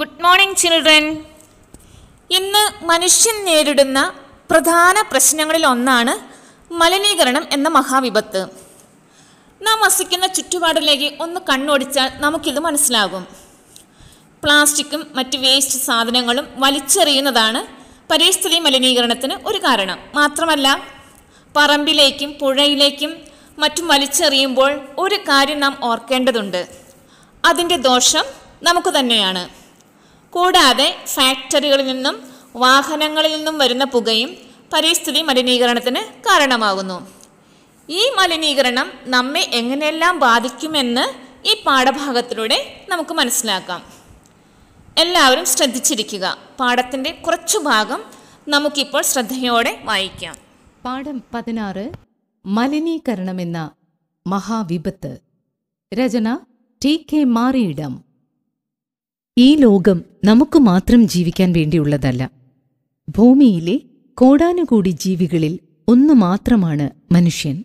good morning children ഇന്ന് മനുഷ്യൻ നേരിടുന്ന പ്രധാന പ്രശ്നങ്ങളിൽ ഒന്നാണ് മലിനീകരണം എന്ന മഹാവിപത്ത് നാം വസിക്കുന്ന ചുറ്റുപാടിലേക്ക് ഒന്ന് കണ്ണോടിച്ചാൽ നമുക്കിത് മനസ്സിലാകും പ്ലാസ്റ്റിക്കും മറ്റ് വേസ്റ്റ് സാധനങ്ങളും വലിച്ചെറിയുന്നതാണ് പരിസ്ഥിതി മലിനീകരണത്തിന് ഒരു കാരണം മാത്രമല്ല പറമ്പിലേക്കും പുഴയിലേക്കും മറ്റും വലിച്ചെറിയുമ്പോൾ ഒരു കാര്യം നാം ഓർക്കേണ്ടതുണ്ട് അതിൻ്റെ ദോഷം നമുക്ക് തന്നെയാണ് കൂടാതെ ഫാക്ടറികളിൽ നിന്നും വാഹനങ്ങളിൽ നിന്നും വരുന്ന പുകയും പരിസ്ഥിതി മലിനീകരണത്തിന് കാരണമാകുന്നു ഈ മലിനീകരണം നമ്മെ എങ്ങനെയെല്ലാം ബാധിക്കുമെന്ന് ഈ പാഠഭാഗത്തിലൂടെ നമുക്ക് മനസ്സിലാക്കാം എല്ലാവരും ശ്രദ്ധിച്ചിരിക്കുക പാഠത്തിൻ്റെ കുറച്ചു ഭാഗം നമുക്കിപ്പോൾ ശ്രദ്ധയോടെ വായിക്കാം പാഠം പതിനാറ് മലിനീകരണമെന്ന മഹാവിപത്ത് രചന ടി കെ മാറിയിടം ഈ ലോകം നമുക്ക് മാത്രം ജീവിക്കാൻ വേണ്ടിയുള്ളതല്ല ഭൂമിയിലെ കോടാനുകൂടി ജീവികളിൽ ഒന്നു മാത്രമാണ് മനുഷ്യൻ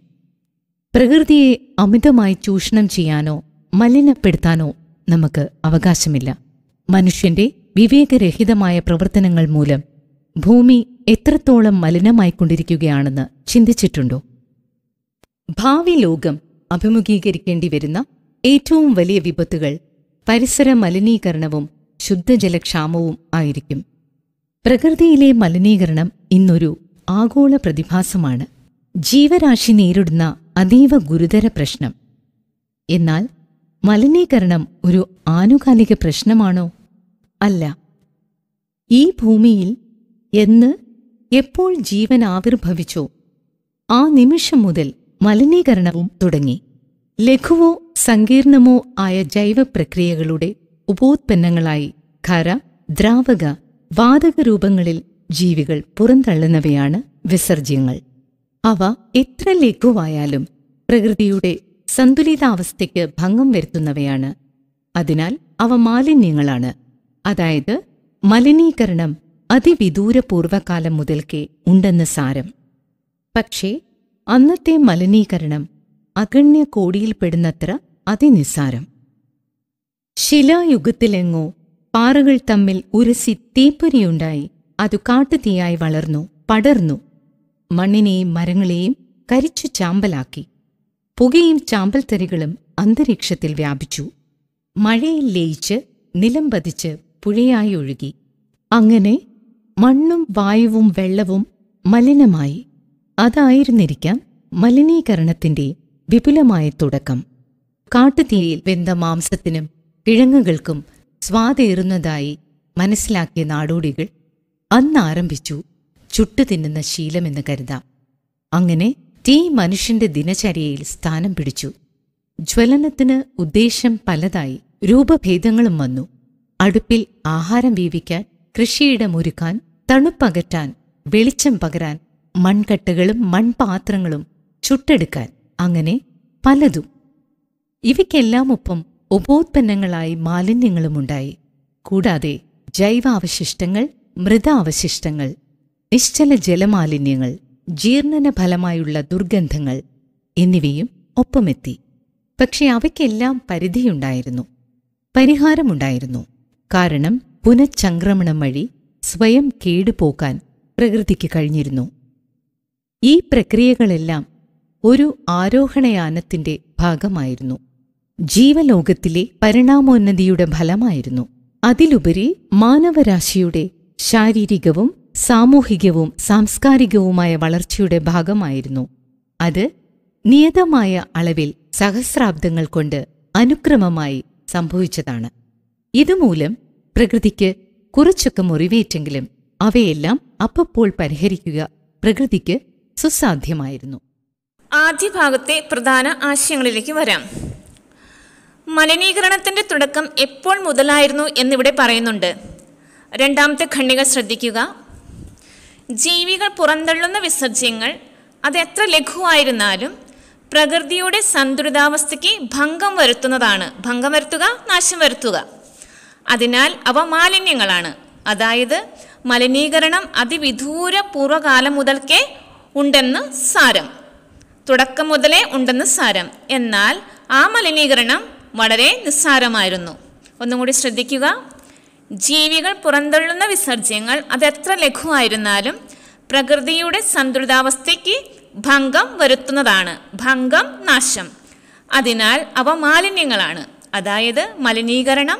പ്രകൃതിയെ അമിതമായി ചൂഷണം ചെയ്യാനോ മലിനപ്പെടുത്താനോ നമുക്ക് അവകാശമില്ല മനുഷ്യന്റെ വിവേകരഹിതമായ പ്രവർത്തനങ്ങൾ മൂലം ഭൂമി എത്രത്തോളം മലിനമായിക്കൊണ്ടിരിക്കുകയാണെന്ന് ചിന്തിച്ചിട്ടുണ്ടോ ഭാവി ലോകം അഭിമുഖീകരിക്കേണ്ടി വരുന്ന ഏറ്റവും വലിയ വിപത്തുകൾ പരിസര മലിനീകരണവും ശുദ്ധജലക്ഷാമവും ആയിരിക്കും പ്രകൃതിയിലെ മലിനീകരണം ഇന്നൊരു ആഗോള പ്രതിഭാസമാണ് ജീവരാശി നേരിടുന്ന അതീവ ഗുരുതര പ്രശ്നം എന്നാൽ മലിനീകരണം ഒരു ആനുകാലിക പ്രശ്നമാണോ അല്ല ഈ ഭൂമിയിൽ എന്ന് എപ്പോൾ ജീവൻ ആവിർഭവിച്ചോ ആ നിമിഷം മുതൽ മലിനീകരണവും തുടങ്ങി ലഘുവോ സങ്കീർണമോ ആയ ജൈവപ്രക്രിയകളുടെ ഉപോത്പന്നങ്ങളായി ഖര ദ്രാവക വാതക രൂപങ്ങളിൽ ജീവികൾ പുറന്തള്ളുന്നവയാണ് വിസർജ്യങ്ങൾ അവ എത്ര ലഘുവായാലും പ്രകൃതിയുടെ സന്തുലിതാവസ്ഥയ്ക്ക് ഭംഗം വരുത്തുന്നവയാണ് അതിനാൽ അവ മാലിന്യങ്ങളാണ് അതായത് മലിനീകരണം അതിവിദൂര മുതൽക്കേ ഉണ്ടെന്ന് സാരം പക്ഷേ അന്നത്തെ മലിനീകരണം അഗണ്യ കോടിയിൽപ്പെടുന്നത്ര അതിനിസ്സാരം ശിലായുഗത്തിലെങ്ങോ പാറകൾ തമ്മിൽ ഉരസി തീപ്പൊരിയുണ്ടായി അതു കാട്ടുതീയായി വളർന്നു പടർന്നു മണ്ണിനെയും മരങ്ങളെയും കരിച്ചു ചാമ്പലാക്കി പുകയും ചാമ്പൽത്തരികളും അന്തരീക്ഷത്തിൽ വ്യാപിച്ചു മഴയിൽ ലയിച്ച് നിലം പതിച്ച് പുഴയായി ഒഴുകി അങ്ങനെ മണ്ണും വായുവും വെള്ളവും മലിനമായി അതായിരുന്നിരിക്കാം മലിനീകരണത്തിന്റെ വിപുലമായ തുടക്കം കാട്ടുതീയിൽ വെന്ത മാംസത്തിനും കിഴങ്ങുകൾക്കും സ്വാദേറുന്നതായി മനസ്സിലാക്കിയ നാടോടികൾ അന്ന് ആരംഭിച്ചു ചുട്ടു തിന്നുന്ന ശീലമെന്ന് കരുതാം അങ്ങനെ തീ മനുഷ്യന്റെ ദിനചര്യയിൽ സ്ഥാനം പിടിച്ചു ജ്വലനത്തിന് ഉദ്ദേശം പലതായി രൂപഭേദങ്ങളും വന്നു അടുപ്പിൽ ആഹാരം വീവിക്കാൻ കൃഷിയിടമൊരുക്കാൻ തണുപ്പകറ്റാൻ വെളിച്ചം പകരാൻ മൺകട്ടകളും മൺപാത്രങ്ങളും ചുട്ടെടുക്കാൻ അങ്ങനെ പലതും ഇവയ്ക്കെല്ലാമൊപ്പം ഒപ്പം ഉപോത്പന്നങ്ങളായി മാലിന്യങ്ങളുമുണ്ടായി കൂടാതെ ജൈവാവശിഷ്ടങ്ങൾ മൃതാവശിഷ്ടങ്ങൾ നിശ്ചല ജലമാലിന്യങ്ങൾ ജീർണന ഫലമായുള്ള ദുർഗന്ധങ്ങൾ എന്നിവയും ഒപ്പമെത്തി പക്ഷെ അവയ്ക്കെല്ലാം പരിധിയുണ്ടായിരുന്നു പരിഹാരമുണ്ടായിരുന്നു കാരണം പുനഃചംക്രമണം വഴി സ്വയം കേടുപോക്കാൻ പ്രകൃതിക്ക് കഴിഞ്ഞിരുന്നു ഈ പ്രക്രിയകളെല്ലാം ഒരു ആരോഹണയാനത്തിൻ്റെ ഭാഗമായിരുന്നു ജീവലോകത്തിലെ പരിണാമോന്നതിയുടെ ഫലമായിരുന്നു അതിലുപരി മാനവരാശിയുടെ ശാരീരികവും സാമൂഹികവും സാംസ്കാരികവുമായ വളർച്ചയുടെ ഭാഗമായിരുന്നു അത് നിയതമായ അളവിൽ സഹസ്രാബ്ദങ്ങൾ കൊണ്ട് അനുക്രമമായി സംഭവിച്ചതാണ് ഇതുമൂലം പ്രകൃതിക്ക് കുറച്ചൊക്കെ മുറിവേറ്റെങ്കിലും അവയെല്ലാം അപ്പപ്പോൾ പരിഹരിക്കുക പ്രകൃതിക്ക് സുസാധ്യമായിരുന്നു ആദ്യ ഭാഗത്തെ പ്രധാന ആശയങ്ങളിലേക്ക് വരാം മലിനീകരണത്തിൻ്റെ തുടക്കം എപ്പോൾ മുതലായിരുന്നു എന്നിവിടെ പറയുന്നുണ്ട് രണ്ടാമത്തെ ഖണ്ഡിക ശ്രദ്ധിക്കുക ജീവികൾ പുറന്തള്ളുന്ന വിസർജ്യങ്ങൾ അത് എത്ര ലഘുവായിരുന്നാലും പ്രകൃതിയുടെ സന്തുലിതാവസ്ഥയ്ക്ക് ഭംഗം വരുത്തുന്നതാണ് ഭംഗം വരുത്തുക നാശം വരുത്തുക അതിനാൽ അവ മാലിന്യങ്ങളാണ് അതായത് മലിനീകരണം അതിവിദൂര പൂർവ്വകാലം മുതൽക്കേ ഉണ്ടെന്ന് സാരം തുടക്കം മുതലേ ഉണ്ടെന്ന് സാരം എന്നാൽ ആ മലിനീകരണം വളരെ നിസ്സാരമായിരുന്നു ഒന്നുകൂടി ശ്രദ്ധിക്കുക ജീവികൾ പുറന്തള്ളുന്ന വിസർജ്യങ്ങൾ അതെത്ര ലഘുവായിരുന്നാലും പ്രകൃതിയുടെ സന്തുലിതാവസ്ഥയ്ക്ക് ഭംഗം വരുത്തുന്നതാണ് ഭംഗം നാശം അതിനാൽ അവ മാലിന്യങ്ങളാണ് അതായത് മലിനീകരണം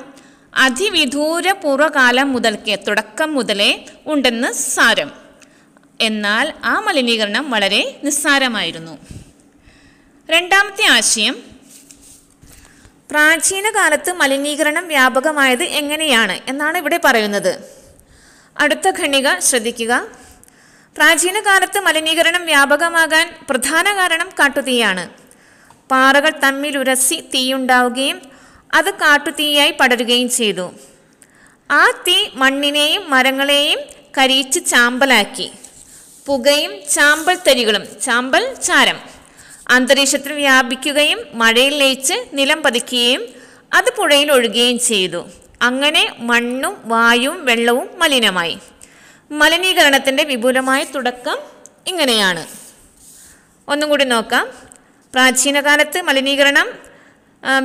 അതിവിദൂര പൂർവകാലം മുതൽക്കേ തുടക്കം മുതലേ ഉണ്ടെന്ന് സാരം എന്നാൽ ആ മലിനീകരണം വളരെ നിസ്സാരമായിരുന്നു രണ്ടാമത്തെ ആശയം പ്രാചീന കാലത്ത് മലിനീകരണം വ്യാപകമായത് എങ്ങനെയാണ് എന്നാണ് ഇവിടെ പറയുന്നത് അടുത്ത ഖണ്ണിക ശ്രദ്ധിക്കുക പ്രാചീന കാലത്ത് മലിനീകരണം വ്യാപകമാകാൻ പ്രധാന കാരണം കാട്ടുതീയാണ് പാറകൾ തമ്മിൽ ഉരസി തീയുണ്ടാവുകയും അത് കാട്ടുതീയായി പടരുകയും ചെയ്തു ആ തീ മണ്ണിനെയും മരങ്ങളെയും കരിയിച്ച് ചാമ്പലാക്കി പുകയും ചാമ്പൽ തരികളും ചാമ്പൽ ചാരം അന്തരീക്ഷത്തിൽ വ്യാപിക്കുകയും മഴയിൽ ലയിച്ച് നിലം പതിക്കുകയും അത് പുഴയിൽ ഒഴുകുകയും ചെയ്തു അങ്ങനെ മണ്ണും വായും വെള്ളവും മലിനമായി മലിനീകരണത്തിൻ്റെ വിപുലമായ തുടക്കം ഇങ്ങനെയാണ് ഒന്നും കൂടി നോക്കാം പ്രാചീനകാലത്ത് മലിനീകരണം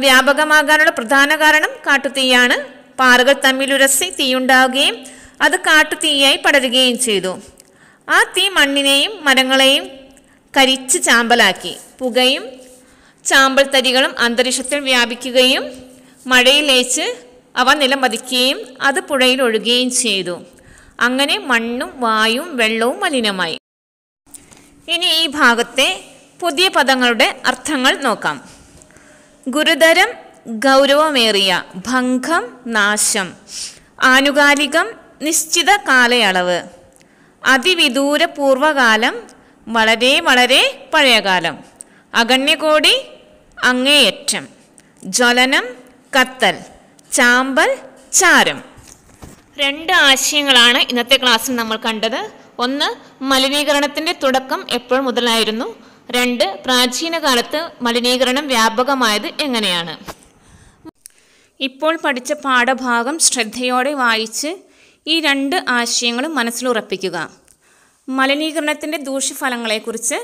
വ്യാപകമാകാനുള്ള പ്രധാന കാരണം കാട്ടുതീയാണ് പാറകൾ തമ്മിലുരസി തീയുണ്ടാവുകയും അത് കാട്ടുതീയായി പടരുകയും ചെയ്തു ആ തീ മണ്ണിനെയും മരങ്ങളെയും കരിച്ച് ചാമ്പലാക്കി പുകയും ചാമ്പൽ തരികളും അന്തരീക്ഷത്തിൽ വ്യാപിക്കുകയും മഴയിൽ ലയിച്ച് അവ നിലം പതിക്കുകയും അത് പുഴയിൽ ഒഴുകുകയും ചെയ്തു അങ്ങനെ മണ്ണും വായും വെള്ളവും മലിനമായി ഇനി ഈ ഭാഗത്തെ പുതിയ പദങ്ങളുടെ അർത്ഥങ്ങൾ നോക്കാം ഗുരുതരം ഗൗരവമേറിയ ഭംഗം നാശം ആനുകാലികം നിശ്ചിത കാലയളവ് അതിവിദൂര വളരെ വളരെ പഴയകാലം അഗണ്യകോടി അങ്ങേയറ്റം ജ്വലനം കത്തൽ ചാമ്പൽ ചാരം രണ്ട് ആശയങ്ങളാണ് ഇന്നത്തെ ക്ലാസ്സിൽ നമ്മൾ കണ്ടത് ഒന്ന് മലിനീകരണത്തിൻ്റെ തുടക്കം എപ്പോൾ മുതലായിരുന്നു രണ്ട് പ്രാചീന കാലത്ത് മലിനീകരണം വ്യാപകമായത് എങ്ങനെയാണ് ഇപ്പോൾ പഠിച്ച പാഠഭാഗം ശ്രദ്ധയോടെ വായിച്ച് ഈ രണ്ട് ആശയങ്ങളും മനസ്സിലുറപ്പിക്കുക മലിനീകരണത്തിൻ്റെ ദൂഷ്യഫലങ്ങളെക്കുറിച്ച്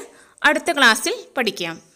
അടുത്ത ക്ലാസ്സിൽ പഠിക്കാം